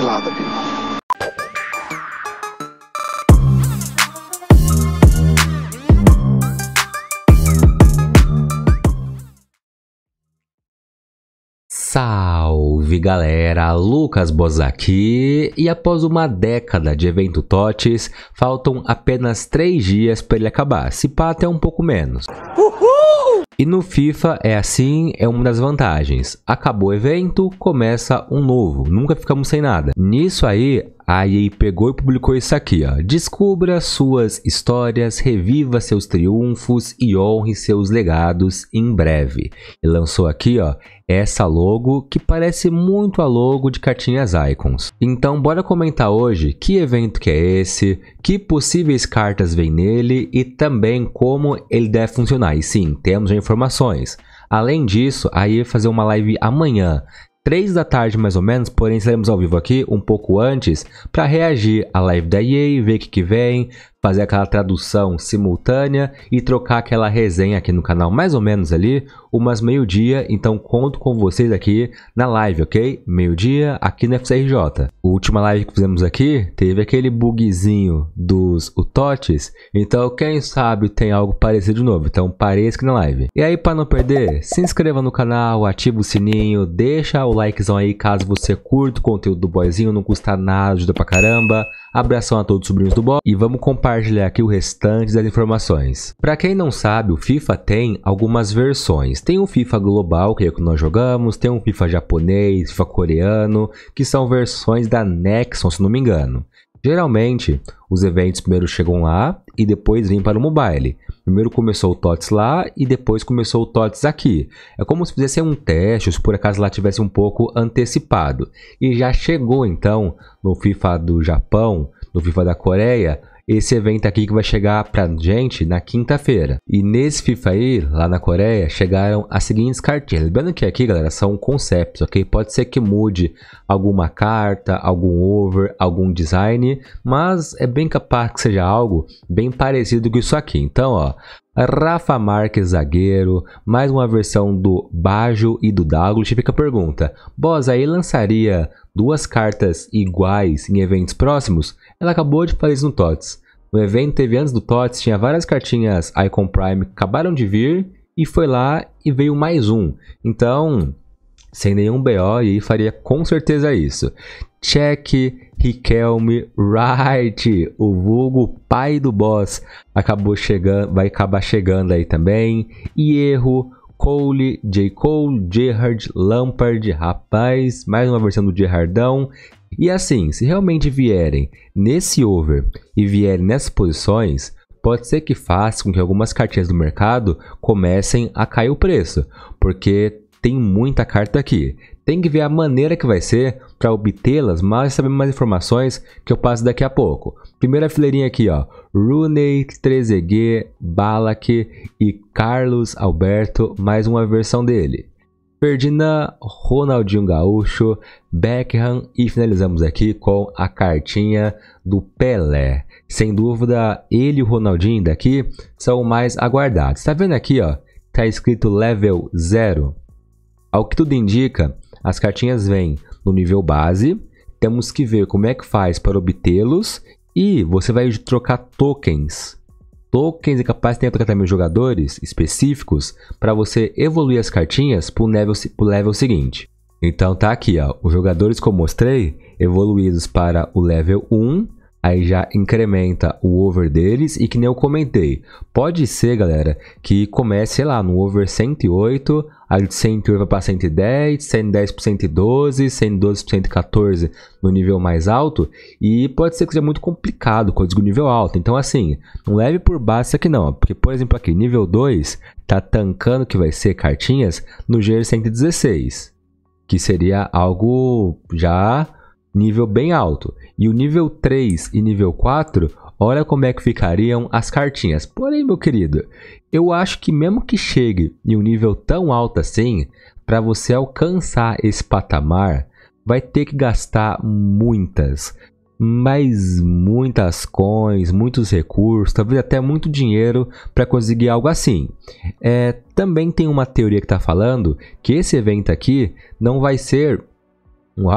lado aqui. Salve galera, Lucas Bozaki aqui e após uma década de evento TOTS, faltam apenas 3 dias para ele acabar, se pá até um pouco menos. E no FIFA é assim, é uma das vantagens. Acabou o evento, começa um novo, nunca ficamos sem nada. Nisso aí, a EA pegou e publicou isso aqui, ó. Descubra suas histórias, reviva seus triunfos e honre seus legados em breve. E lançou aqui, ó, essa logo que parece muito a logo de cartinhas Icons. Então bora comentar hoje que evento que é esse, que possíveis cartas vem nele e também como ele deve funcionar. E sim, temos informações. Além disso, aí vai fazer uma live amanhã, 3 da tarde mais ou menos, porém estaremos ao vivo aqui um pouco antes para reagir à live da EA, ver o que, que vem, fazer aquela tradução simultânea e trocar aquela resenha aqui no canal, mais ou menos ali, umas meio-dia. Então conto com vocês aqui na live, ok? Meio-dia aqui no FCRJ. A última live que fizemos aqui teve aquele bugzinho dos utotes. Então, quem sabe tem algo parecido de novo. Então, pareça aqui na live. E aí, para não perder, se inscreva no canal, ativa o sininho, deixa o likezão aí caso você curta o conteúdo do boyzinho, não custa nada, ajuda pra caramba. Abração a todos os sobrinhos do boy e vamos compartilhar compartilhar aqui o restante das informações. Para quem não sabe, o FIFA tem algumas versões. Tem o FIFA global, que é o que nós jogamos, tem o FIFA japonês, FIFA coreano, que são versões da Nexon, se não me engano. Geralmente, os eventos primeiro chegam lá e depois vêm para o mobile. Primeiro começou o TOTS lá e depois começou o TOTS aqui. É como se fizesse um teste, se por acaso lá tivesse um pouco antecipado. E já chegou então no FIFA do Japão, no FIFA da Coreia, esse evento aqui que vai chegar pra gente na quinta-feira. E nesse FIFA aí, lá na Coreia, chegaram as seguintes cartinhas. Lembrando que aqui, galera, são conceptos, ok? Pode ser que mude alguma carta, algum over, algum design, mas é bem capaz que seja algo bem parecido com isso aqui. Então, ó, Rafa Marques, zagueiro, mais uma versão do Bajo e do Douglas. Fica a pergunta: Boss aí lançaria duas cartas iguais em eventos próximos, ela acabou de fazer isso no TOTS. No evento teve antes do TOTS, tinha várias cartinhas Icon Prime que acabaram de vir e foi lá e veio mais um. Então, sem nenhum BO, e faria com certeza isso. Check Riquelme Wright, o vulgo pai do boss, acabou chegando, vai acabar chegando aí também. E erro Cole, J. Cole, Gerard, Lampard, rapaz, mais uma versão do Gerardão. E assim, se realmente vierem nesse over e vierem nessas posições, pode ser que faça com que algumas cartinhas do mercado comecem a cair o preço, porque tem muita carta aqui. Tem que ver a maneira que vai ser para obtê-las, mas saber mais informações que eu passo daqui a pouco. Primeira fileirinha aqui, ó. Rooney, Trezeguet, Balak e Carlos Alberto, mais uma versão dele. Ferdinand, Ronaldinho Gaúcho, Beckham e finalizamos aqui com a cartinha do Pelé. Sem dúvida, ele e o Ronaldinho daqui são mais aguardados. Tá vendo aqui, ó? Tá escrito level 0. Ao que tudo indica, as cartinhas vêm no nível base, temos que ver como é que faz para obtê-los e você vai trocar tokens. Tokens é capaz de trocar também jogadores específicos para você evoluir as cartinhas para o level, level seguinte. Então tá aqui, ó, os jogadores que eu mostrei evoluídos para o level 1 aí já incrementa o over deles e que nem eu comentei. Pode ser, galera, que comece, sei lá, no over 108, aí de 108 vai para 110, 110 para 112, 112 para 114 no nível mais alto e pode ser que seja muito complicado quando digo nível alto. Então assim, não leve por baixo isso aqui não, porque por exemplo aqui, nível 2 tá tancando que vai ser cartinhas no GR 116, que seria algo já nível bem alto. E o nível 3 e nível 4, olha como é que ficariam as cartinhas. Porém, meu querido, eu acho que mesmo que chegue em um nível tão alto assim, para você alcançar esse patamar, vai ter que gastar muitas, mas muitas coins, muitos recursos, talvez até muito dinheiro para conseguir algo assim. É, também tem uma teoria que está falando que esse evento aqui não vai ser um,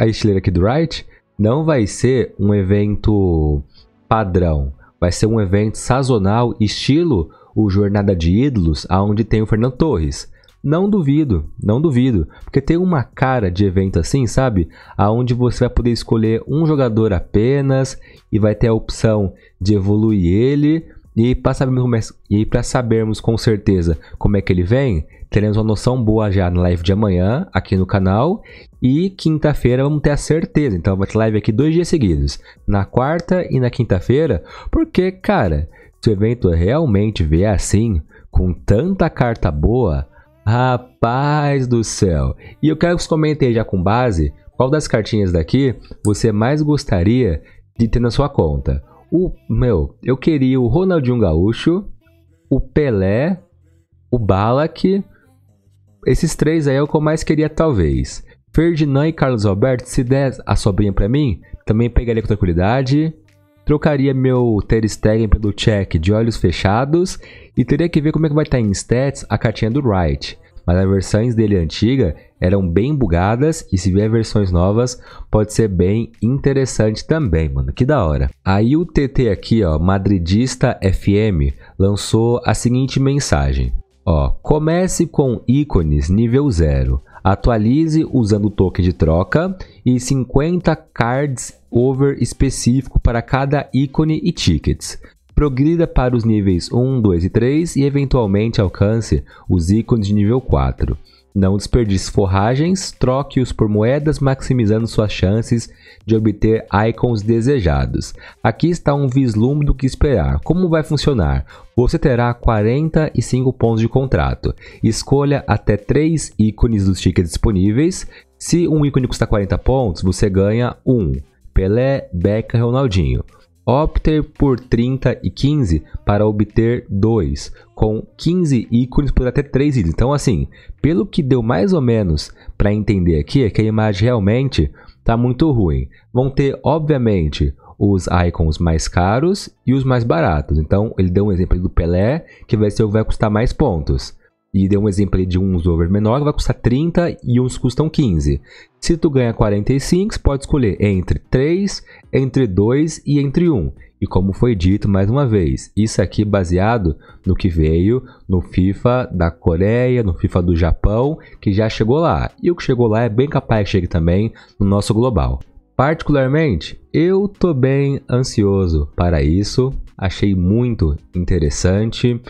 a estileira aqui do Riot não vai ser um evento padrão. Vai ser um evento sazonal, estilo o Jornada de Ídolos, aonde tem o Fernando Torres. Não duvido, não duvido, porque tem uma cara de evento assim, sabe? Aonde você vai poder escolher um jogador apenas e vai ter a opção de evoluir ele e para sabermos, e sabermos com certeza como é que ele vem, teremos uma noção boa já na live de amanhã aqui no canal. E quinta-feira vamos ter a certeza. Então vai ter live aqui dois dias seguidos, na quarta e na quinta-feira, porque, cara, se o evento realmente vier assim, com tanta carta boa, rapaz do céu. E eu quero que você comente aí já com base qual das cartinhas daqui você mais gostaria de ter na sua conta. O meu, eu queria o Ronaldinho Gaúcho, o Pelé, o Balak, esses três aí é o que eu mais queria, talvez. Ferdinand e Carlos Alberto, se der a sobrinha para mim, também pegaria com tranquilidade. Trocaria meu Ter Stegen pelo check de olhos fechados e teria que ver como é que vai estar tá em stats a cartinha do Wright. Mas as versões dele antiga eram bem bugadas e se vier versões novas pode ser bem interessante também, mano. Que da hora. Aí o TT aqui, ó, Madridista FM, lançou a seguinte mensagem: Ó, comece com ícones nível 0. Atualize usando o token de troca e 50 cards over específico para cada ícone e tickets. Progrida para os níveis 1, 2 e 3 e eventualmente alcance os ícones de nível 4. Não desperdice forragens, troque-os por moedas, maximizando suas chances de obter icons desejados. Aqui está um vislumbre do que esperar. Como vai funcionar? Você terá 45 pontos de contrato. Escolha até 3 ícones dos tickets disponíveis. Se um ícone custa 40 pontos, você ganha 1. Pelé, Beca, Ronaldinho. Opter por 30 e 15 para obter 2, com 15 ícones por até 3 itens. Então, assim, pelo que deu mais ou menos para entender aqui, é que a imagem realmente está muito ruim. Vão ter, obviamente, os icons mais caros e os mais baratos. Então, ele deu um exemplo do Pelé, que vai ser o que vai custar mais pontos e deu um exemplo de uns over menor, vai custar 30 e uns custam 15. Se tu ganha 45, pode escolher entre 3, entre 2 e entre 1. E como foi dito mais uma vez, isso aqui baseado no que veio no FIFA da Coreia, no FIFA do Japão, que já chegou lá. E o que chegou lá é bem capaz que chegue também no nosso global. Particularmente, eu tô bem ansioso para isso, achei muito interessante.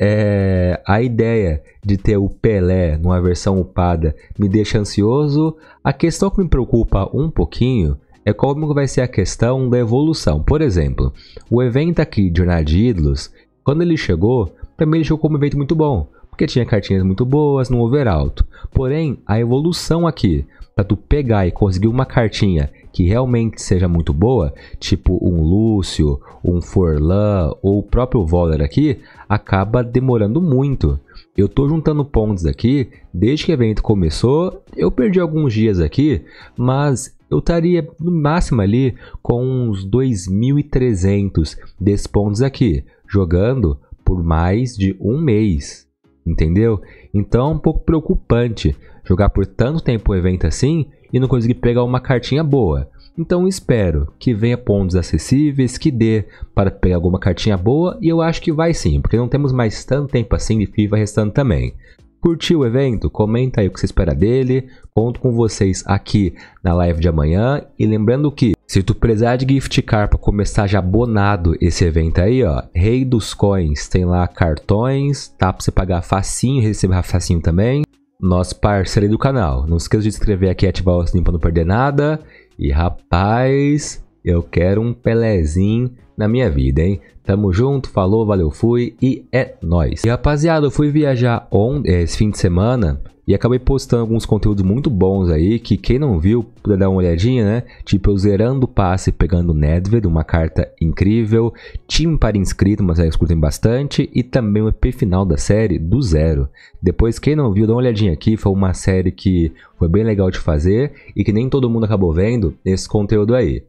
É, a ideia de ter o Pelé numa versão upada me deixa ansioso. A questão que me preocupa um pouquinho é como vai ser a questão da evolução. Por exemplo, o evento aqui de Jornada de Ídolos, quando ele chegou, também ele chegou como um evento muito bom porque tinha cartinhas muito boas no overalto. Porém, a evolução aqui, para tu pegar e conseguir uma cartinha que realmente seja muito boa, tipo um Lúcio, um Forlan ou o próprio Voller aqui, acaba demorando muito. Eu tô juntando pontos aqui, desde que o evento começou, eu perdi alguns dias aqui, mas eu estaria no máximo ali com uns 2.300 desses pontos aqui, jogando por mais de um mês entendeu? Então é um pouco preocupante jogar por tanto tempo um evento assim e não conseguir pegar uma cartinha boa. Então espero que venha pontos acessíveis, que dê para pegar alguma cartinha boa e eu acho que vai sim, porque não temos mais tanto tempo assim de FIFA restando também. Curtiu o evento? Comenta aí o que você espera dele. Conto com vocês aqui na live de amanhã e lembrando que se tu precisar de gift card pra começar já abonado esse evento aí, ó, Rei dos Coins, tem lá cartões, tá? Pra você pagar facinho, receber facinho também. Nosso parceiro do canal. Não esqueça de se inscrever aqui e ativar o sininho pra não perder nada. E rapaz, eu quero um Pelezinho na minha vida, hein? Tamo junto, falou, valeu, fui e é nóis. E rapaziada, eu fui viajar on esse fim de semana e acabei postando alguns conteúdos muito bons aí, que quem não viu, pode dar uma olhadinha, né? Tipo, eu zerando o passe, pegando Nedved, uma carta incrível. Time para inscrito, mas aí escutem bastante. E também o EP final da série, do zero. Depois, quem não viu, dá uma olhadinha aqui. Foi uma série que foi bem legal de fazer e que nem todo mundo acabou vendo esse conteúdo aí.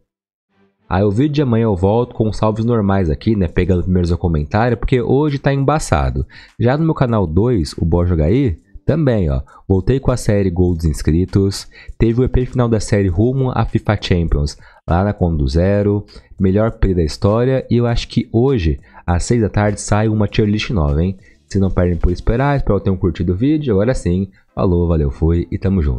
Aí o vídeo de amanhã eu volto com salvos normais aqui, né? Pegando primeiro o comentário, porque hoje tá embaçado. Já no meu canal 2, o Bó aí também, ó, voltei com a série Golds inscritos, teve o EP final da série Rumo à FIFA Champions, lá na Condo Zero, melhor play da história, e eu acho que hoje, às 6 da tarde, sai uma tier list nova, hein? Se não perdem por esperar, espero que tenham curtido o vídeo, agora sim, falou, valeu, fui e tamo junto.